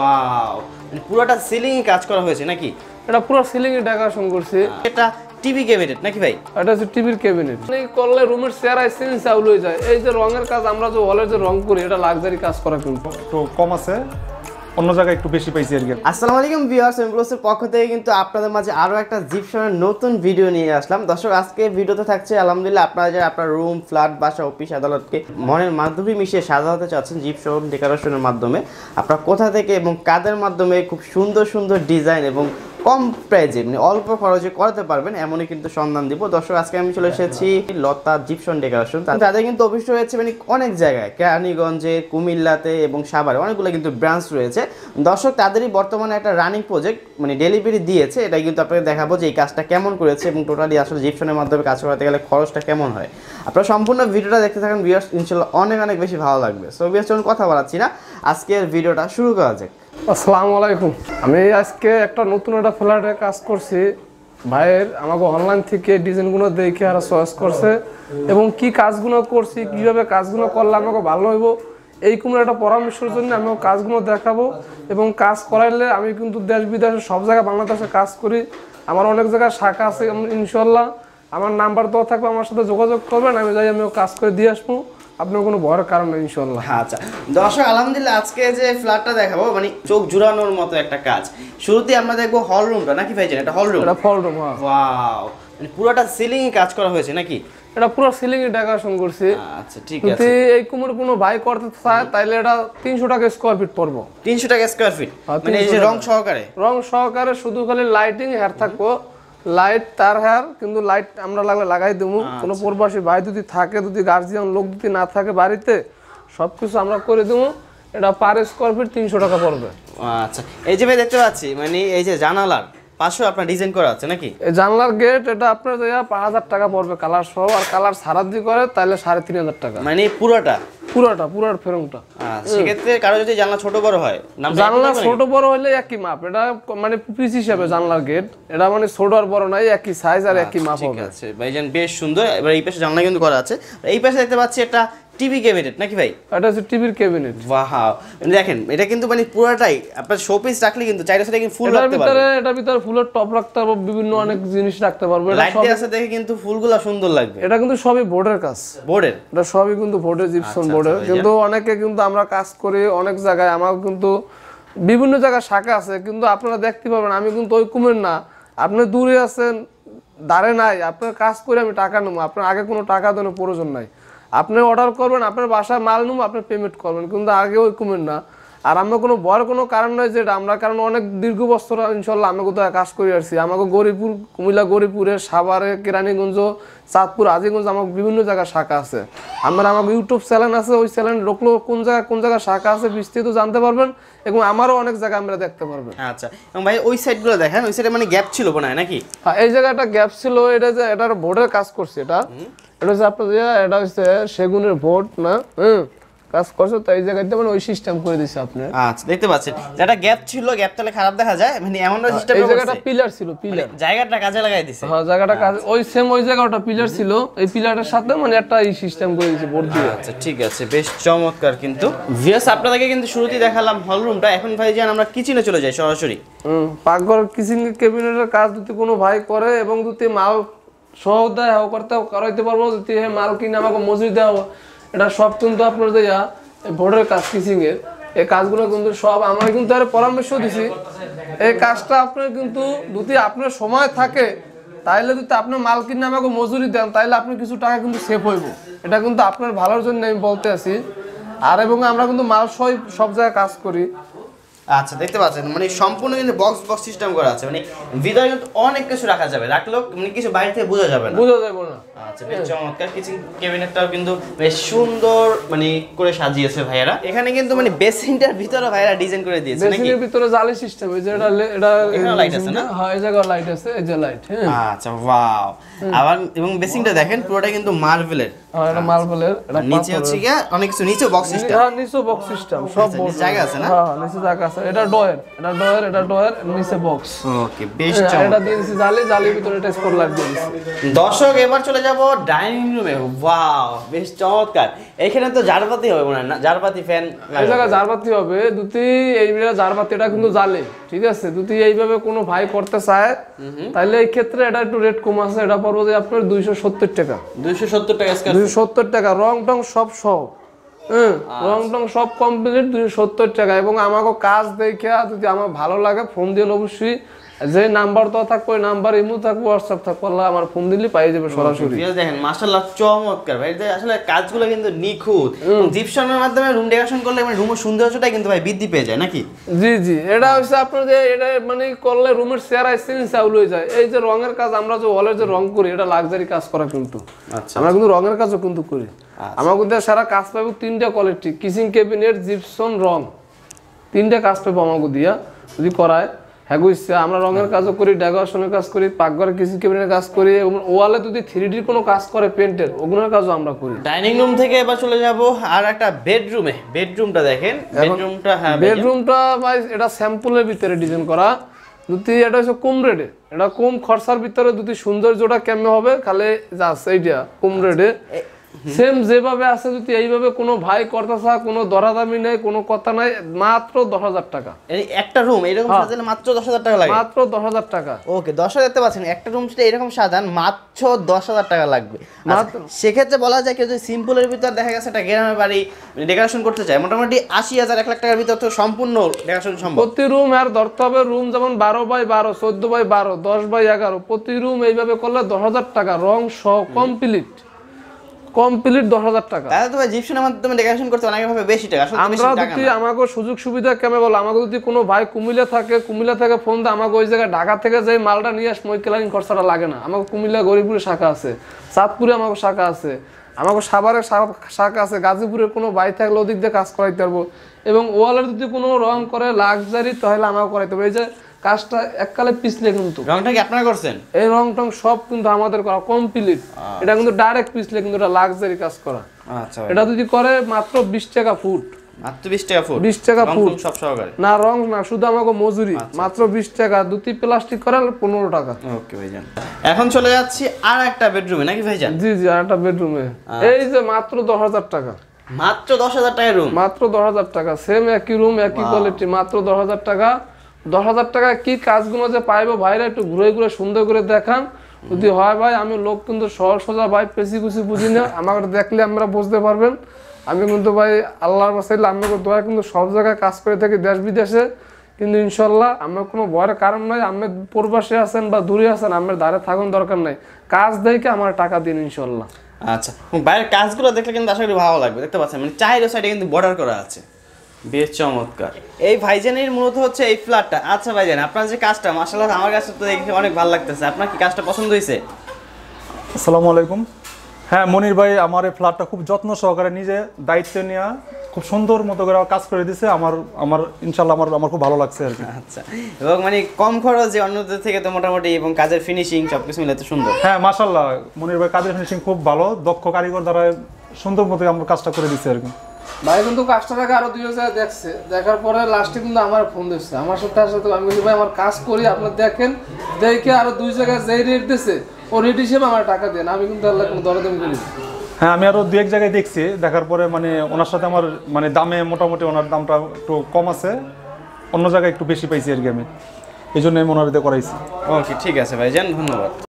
Wow মানে পুরোটা ceiling এ কাজ করা হয়েছে নাকি এটা পুরো সিলিং এ ডেকোরেশন করছে এটা টিভি ক্যাবিনেট নাকি ভাই এটা হচ্ছে টিভির ক্যাবিনেট মানে করলে রুমের চেহারায় সেন্স আউল হয়ে যায় এই যে রঙের কাজ আমরা যে হলের যে রং করি এটা লাক্সারি কাজ করা কিন্তু একটু কম আছে অন্য জায়গায় একটু বেশি পাইছি আর কি আসসালামু আলাইকুম ভিউয়ার্স এমপ্লোসের পক্ষ থেকে কিন্তু আপনাদের মাঝে আরও একটা জিপসনের নতুন ভিডিও নিয়ে আসলাম দর্শক আজকে ভিডিওতে থাকছে আলহামদুলিল্লাহ আপনারা যারা আপনার রুম ফ্ল্যাট বাসা অফিস আদালতকে মনের মাধ্যমে মিশিয়ে সাজাতে চাচ্ছেন জিপসন ডেকোরেশনের মাধ্যমে আপনারা কোথা থেকে এবং কাদের মাধ্যমে খুব সুন্দর সুন্দর ডিজাইন এবং কম প্রাইজে মানে অল্প খরচে করাতে পারবেন এমনই কিন্তু সন্ধান দিব দর্শক আজকে আমি চলে এসেছি লতা জিপসন ডেকোরেশন তাদের কিন্তু অফিস রয়েছে মানে অনেক জায়গায় কেরানীগঞ্জে কুমিল্লাতে এবং সাভারে অনেকগুলো কিন্তু ব্রাঞ্চ রয়েছে দর্শক তাদেরই বর্তমানে একটা রানিং প্রজেক্ট মানে ডেলিভারি দিয়েছে এটা কিন্তু আপনাকে দেখাবো যে এই কাজটা কেমন করেছে এবং টোটালি আসলে জিপসনের মাধ্যমে কাজ করাতে গেলে খরচটা কেমন হয় আপনারা সম্পূর্ণ ভিডিওটা দেখতে থাকেন বিয়ার্স ইনশাল্লাহ অনেক অনেক বেশি ভালো লাগবে সো বিয়ার্স যখন কথা বলাচ্ছি না আজকের ভিডিওটা শুরু করা যাক আসসালামু আলাইকুম আমি আজকে একটা নতুন একটা ফ্ল্যাটে কাজ করছি ভাইয়ের আমাকে অনলাইন থেকে ডিজাইনগুলো দেখে আর চয়েস করছে এবং কি কাজগুলো করছি কীভাবে কাজগুলো করলে আমাকে ভালো হইব এই কোনো একটা পরামর্শের জন্য আমি কাজগুলো দেখাবো এবং কাজ করাইলে আমি কিন্তু দেশ বিদেশে সব জায়গায় বাংলাদেশে কাজ করি আমার অনেক জায়গায় শাখা আছে ইনশাল্লাহ আমার নাম্বার দেওয়া থাকবে আমার সাথে যোগাযোগ করবেন আমি যাই আমি কাজ করে দিয়ে আসবো আপনার কোনো বড় কারণ নেই ইনশাল্লাহ আচ্ছা দর্শক আলহামদুলিল্লাহ আজকে যে ফ্ল্যাটটা দেখাবো মানে চোখ জুড়ানোর মতো একটা কাজ শুরুতে আমরা দেখবো হল রুমটা নাকি ভাইজান এটা হল রুম এটা হল রুম ওয়াও মানে পুরোটা সিলিং এ কাজ করা হয়েছে নাকি এটা পুরো সিলিং এ ডেকোরেশন করছে আচ্ছা ঠিক আছে এই কুমোর কোনো ভাই করতে চায় তাহলে এটা 300 টাকা স্কয়ার ফিট পড়বো 300 টাকা স্কয়ার ফিট মানে এই যে রং সহকারে রং সহকারে শুধু খালি লাইটিং হেয়ার থাকবো লাইট তার হার কিন্তু লাইট আমরা লাগলে লাগাই দেবো আচ্ছা। কোনো প্রবাসী ভাই যদি থাকে যদি গার্জিয়ান লোক যদি না থাকে বাড়িতে সব কিছু আমরা করে দেবো এটা পার স্কোয়ার ফিট তিনশো টাকা পড়বে আচ্ছা এই যে ভাই দেখতে পাচ্ছি মানে এই যে জানালার পাশে আপনার ডিজাইন করা আছে নাকি জানলার গেট এটা আপনার পাঁচ হাজার টাকা পড়বে কালার সহ আর কালার সারা দিয়ে করে তাহলে সাড়ে তিন হাজার টাকা মানে পুরোটা পুরার আচ্ছা, সেক্ষেত্রে কারো যদি জানলা ছোট বড় হয় জানলা ছোট বড় হলে একই মাপ এটা মানে পিস হিসাবে জানলার গেট এটা মানে ছোট আর বড় নাই একই সাইজ আর একই মাপ আচ্ছা, হবে আছে বেশ সুন্দর এবার এই পাশে জানলা কিন্তু করা আছে এই পাশে দেখতে পাচ্ছি টিভি ক্যাবিনেট নাকি ভাই এটা হচ্ছে টিভির ক্যাবিনেট দেখেন এটা কিন্তু মানে পুরাটাই আপনার শোপিস রাখলে কিন্তু চাইলে সেটা কিন্তু ফুল রাখতে পারবে এটা ভিতরে ফুলের টপ রাখতে পারবো বিভিন্ন অনেক জিনিস রাখতে পারবো লাইট আছে দেখে কিন্তু ফুলগুলো সুন্দর লাগবে এটা কিন্তু সবই বোর্ডের কাজ বোর্ডের এটা সবই কিন্তু বোর্ডের জিপসন বোর্ড বোর্ডে কিন্তু অনেকে কিন্তু আমরা কাজ করি অনেক জায়গায় আমার কিন্তু বিভিন্ন জায়গায় শাখা আছে কিন্তু আপনারা দেখতে পাবেন আমি কিন্তু ওই কুমের না আপনি দূরে আছেন দাঁড়ে নাই আপনার কাজ করে আমি টাকা নেবো আপনার আগে কোনো টাকা দেওয়ার প্রয়োজন নাই আপনি অর্ডার করবেন আপনার বাসায় মাল নেবো আপনি পেমেন্ট করবেন কিন্তু আগে ওই কুমের না আর আমরা কোনো বয়ের কোনো কারণ নয় যেটা আমরা কারণ অনেক দীর্ঘ বস্ত্র ইনশাল্লাহ আমরা কোথাও কাজ করে আসছি আমাকে গরিপুর কুমিল্লা গরিপুরে সাভারে কেরানীগঞ্জ চাঁদপুর আজিগঞ্জ আমার বিভিন্ন জায়গায় শাখা আছে আমার আমার ইউটিউব চ্যানেল আছে ওই চ্যানেল লোকলো কোন জায়গায় কোন জায়গায় শাখা আছে বিস্তৃত জানতে পারবেন এবং আমারও অনেক জায়গা আমরা দেখতে পারবেন আচ্ছা এবং ভাই ওই সাইডগুলো দেখেন ওই সাইডে মানে গ্যাপ ছিল বোনায় নাকি হ্যাঁ এই জায়গাটা গ্যাপ ছিল এটা যে এটার বোর্ডের কাজ করছে এটা এটা হচ্ছে আপনার ইয়ে, এটা হচ্ছে সেগুনের বোর্ড না হুম কাজ করছো তো এই জায়গাতে মানে ওই সিস্টেম করে দিছে আপনি আচ্ছা দেখতে পাচ্ছেন যেটা গ্যাপ ছিল গ্যাপ তাহলে খারাপ দেখা যায় মানে এমন সিস্টেম হ্যাঁ, এই জায়গাটা পিলার ছিল পিলার মানে জায়গাটা কাজে লাগাই দিছে হ্যাঁ জায়গাটা আচ্ছা। কাজ ওই সেম ওই জায়গাটা পিলার ছিল এই পিলারের সাথে মানে একটা এই সিস্টেম করে দিছে বোর্ড দিয়ে আচ্ছা ঠিক আছে বেশ চমৎকার কিন্তু ভিএস আপনাদেরকে কিন্তু শুরুতেই দেখালাম হল রুমটা এখন ভাই যান আমরা কিচেনে চলে যাই সরাসরি পাকঘর কিচেন ক্যাবিনেটের কাজ দিতে কোনো ভাই করে এবং দিতে মাল সহ দেয় করতে করাইতে পারবো যদি মাল কিনে আমাকে মজুরি দেওয়া এটা সব কিন্তু আপনার যে ভোটের কাজ কিচিংয়ের এই কাজগুলো কিন্তু সব আমরা কিন্তু আর পরামর্শ দিছি এই কাজটা আপনার কিন্তু যদি আপনার সময় থাকে তাইলে যদি আপনার মাল নামে আমাকে মজুরি দেন তাইলে আপনি কিছু টাকা কিন্তু সেভ হইব এটা কিন্তু আপনার ভালোর জন্য আমি বলতে আছি আর এবং আমরা কিন্তু মাল সব জায়গায় কাজ করি আচ্ছা দেখতে পাচ্ছেন মানে সম্পূর্ণ কিন্তু বক্স বক্স সিস্টেম করা আছে মানে ভিতরে কিন্তু অনেক কিছু রাখা যাবে রাখলেও মানে কিছু বাইরে থেকে বোঝা যাবে না বোঝা যাবে না আচ্ছা বেশ চমৎকার কিচেন ক্যাবিনেটটাও কিন্তু বেশ সুন্দর মানে করে সাজিয়েছে ভাইয়েরা এখানে কিন্তু মানে বেসিনটার ভিতরে ভাইয়েরা ডিজাইন করে দিয়েছে নাকি বেসিনের ভিতরে জালি সিস্টেম এই যে এটা এটা লাইট আছে না হ্যাঁ এই জায়গা লাইট আছে এই যে লাইট হ্যাঁ আচ্ছা ওয়াও আবার এবং বেসিনটা দেখেন পুরোটা কিন্তু মার্বেলের দর্শক এবার চলে যাব ডাইনিং রুমে বেশ চমৎকার এখানে তো জারবাতি হবে মনে হয় জারবাতি ফ্যান এই জারবাতি হবে দুটি এই জারবাতি এটা কিন্তু জালে ঠিক আছে দুটি এইভাবে কোনো ভাই করতে চায় তাহলে এই ক্ষেত্রে এটা একটু রেট কম আছে এটা পর্ব যে আপনার সত্তর টাকা দুইশো সত্তর টাকা সত্তর টাকা রং টং সব সব আচ্ছা। রং টং সব কমপ্লিট দুশো সত্তর টাকা এবং আমাকে কাজ দেখিয়া যদি আমার ভালো লাগে ফোন দিয়ে অবশ্যই যে নাম্বার তো থাকবো ওই নাম্বার ইমো থাকবো হোয়াটসঅ্যাপ থাকবে আল্লাহ আমার ফোন দিলে পাই যাবে সরাসরি দেখেন মাশাআল্লাহ চমৎকার ভাই আসলে কাজগুলো কিন্তু নিখুঁত জিপসনের মাধ্যমে রুম ডেকোরেশন করলে মানে রুমের সৌন্দর্যটাই কিন্তু ভাই বৃদ্ধি পেয়ে যায় নাকি জি জি এটা হচ্ছে আপনার যে এটা মানে করলে রুমের চেহারা সেন্স চাউল হয়ে যায় এই যে রঙের কাজ আমরা যে ওয়ালের যে রং করি এটা লাক্সারি কাজ করা কিন্তু আচ্ছা আমরা আচ্ছা। কিন্তু রঙের কাজও কিন্তু করি আচ্ছা। আমার কিন্তু সারা কাজ পাবো তিনটা কোয়ালিটি কিচিং কেবিনেট জিপসন রং তিনটা কাজ পাবো আমাকে দিয়া যদি করায় হ্যাঁ বুঝছে আমরা রঙের আচ্ছা। কাজও করি ডেকোরেশনের কাজ করি পাকঘরের কিচিং কেবিনের কাজ করি এবং ওয়ালে যদি থ্রি ডির কোনো কাজ করে পেন্টের ওগুলোর কাজও আমরা করি ডাইনিং রুম থেকে এবার চলে যাব আর একটা বেডরুমে বেডরুমটা দেখেন বেডরুমটা হ্যাঁ বেডরুমটা ভাই এটা স্যাম্পলের ভিতরে ডিজাইন করা দুটি এটা হচ্ছে কম রেডে এটা কম খরচার ভিতরে দুটি জোড়া কেমন হবে খালি যাস এইটা কম সেম যেভাবে আছে যদি এইভাবে কোনো ভাই কর্তা ছাড়া কোনো দরাদামি নাই কোনো কথা নাই মাত্র দশ হাজার টাকা একটা রুম এরকম হ্যাঁ। সাজালে মাত্র দশ হাজার টাকা লাগে মাত্র দশ হাজার টাকা ওকে দশ হাজার পাচ্ছেন একটা রুম সেটা এরকম সাজান মাত্র দশ হাজার টাকা লাগবে আচ্ছা, সেক্ষেত্রে বলা যায় কেউ যদি সিম্পলের ভিতর দেখা গেছে একটা গ্রামের বাড়ি ডেকোরেশন মানে করতে চায় মোটামুটি আশি হাজার এক লাখ টাকার ভিতর তো সম্পূর্ণ ডেকোরেশন সম্ভব প্রতি রুম আর ধরতে হবে রুম যেমন বারো বাই বারো চোদ্দ বাই বারো দশ বাই এগারো প্রতি রুম এইভাবে করলে দশ হাজার টাকা রং সহ কমপ্লিট কমপ্লিট 10000 টাকা জিপসনের মাধ্যমে ডেকোরেশন অনেক ভাবে বেশি টাকা আমরা যদি আমাকে সুযোগ সুবিধা কেমন বলো আমাকে যদি কোনো ভাই কুমিল্লা থাকে কুমিল্লা থেকে ফোন আমাকে ওই ঢাকা থেকে যে মালটা নিয়ে আস মই ক্লারিং খরচাটা লাগে না আমাকে কুমিল্লা গরিবপুরে শাখা আছে চাঁদপুরে আমাকে শাখা আছে আমাকে সাবারের শাখা আছে গাজীপুরের কোনো বাড়ি থাকলে ওদিক দিয়ে কাজ করাইতে পারবো এবং ওয়ালের যদি কোনো রং করে লাক্সারি তাহলে আমাকে করাইতে পারবো এই যে কাজটা এককালে পিছলে কিন্তু রংটা কি আপনারা করছেন এই রং টং সব কিন্তু আমাদের করা কমপ্লিট আচ্ছা। এটা কিন্তু ডাইরেক্ট পিছলে কিন্তু এটা লাক্সারি কাজ করা আচ্ছা এটা যদি করে মাত্র 20 টাকা ফুট মাত্র 20 টাকা ফুট 20 টাকা ফুট সব সহকারে না রং না শুধু মজুরি আচ্ছা। মাত্র 20 টাকা দুটি প্লাস্টিক করাল 15 টাকা ওকে ভাইজান এখন চলে যাচ্ছি আর একটা বেডরুমে নাকি ভাইজান জি জি আর একটা বেডরুমে এই যে মাত্র 10000 টাকা মাত্র 10000 টাকা রুম মাত্র 10000 টাকা সেম একই রুম একই কোয়ালিটি মাত্র 10000 টাকা দশ হাজার টাকা কি কাজগুলো যে পাইবো ভাইরা একটু ঘুরে ঘুরে সুন্দর করে দেখান যদি হয় ভাই আমি লোক কিন্তু সহজ সোজা ভাই পেছি কুচি বুঝি না আমাকে দেখলে আমরা বুঝতে পারবেন আমি কিন্তু ভাই আল্লাহর বাসাইলে আমি দোয়া কিন্তু সব জায়গায় কাজ করে থাকি দেশ বিদেশে কিন্তু ইনশাল্লাহ আমার কোনো ভয়ের কারণ নাই আমি প্রবাসে আছেন বা দূরে আছেন আমার ধারে থাকুন দরকার নাই কাজ দেখে আমার টাকা দিন ইনশাল্লাহ আচ্ছা বাইরের কাজগুলো দেখলে কিন্তু আশা করি ভালো লাগবে দেখতে পাচ্ছেন মানে চাহিদা সাইডে কিন্তু বর্ডার করা আছে বেশ চমৎকার এই ভাইজানের মূলত হচ্ছে এই ফ্ল্যাটটা আচ্ছা ভাইজান আপনার যে কাজটা মাসাল্লাহ আমার কাছে তো দেখে অনেক ভালো লাগতেছে আপনার কি কাজটা পছন্দ হয়েছে আসসালামু আলাইকুম হ্যাঁ মনির ভাই আমার এই ফ্ল্যাটটা খুব যত্ন সহকারে নিজে দায়িত্ব নেওয়া খুব সুন্দর মতো করে কাজ করে দিছে আমার আমার ইনশাল্লাহ আমার আমার খুব ভালো লাগছে আর কি আচ্ছা এবং মানে কম যে অন্যদের থেকে তো মোটামুটি এবং কাজের ফিনিশিং সব কিছু মিলাতে সুন্দর হ্যাঁ মাসাল্লাহ মনির ভাই কাজের ফিনিশিং খুব ভালো দক্ষ কারিগর দ্বারা সুন্দর মতো আমার কাজটা করে দিচ্ছে আর কি ভাই কিন্তু কাজটাকে আরো দুই হাজার দেখছে দেখার পরে লাস্টে কিন্তু আমার ফোন দিচ্ছে আমার সাথে আসলে সাথে আমি বলছি ভাই আমার কাজ করি আপনার দেখেন দেখে আরো দুই জায়গায় যেই রেট দিছে ও রেট হিসেবে আমার টাকা দেন আমি কিন্তু আল্লাহ কোনো দরদাম করি হ্যাঁ আমি আরও দু এক জায়গায় দেখছি দেখার পরে মানে ওনার সাথে আমার মানে দামে মোটামুটি ওনার দামটা একটু কম আছে অন্য জায়গায় একটু বেশি পাইছি আর কি আমি এই জন্য আমি ওনার করাইছি ওকে ঠিক আছে ভাই যান ধন্যবাদ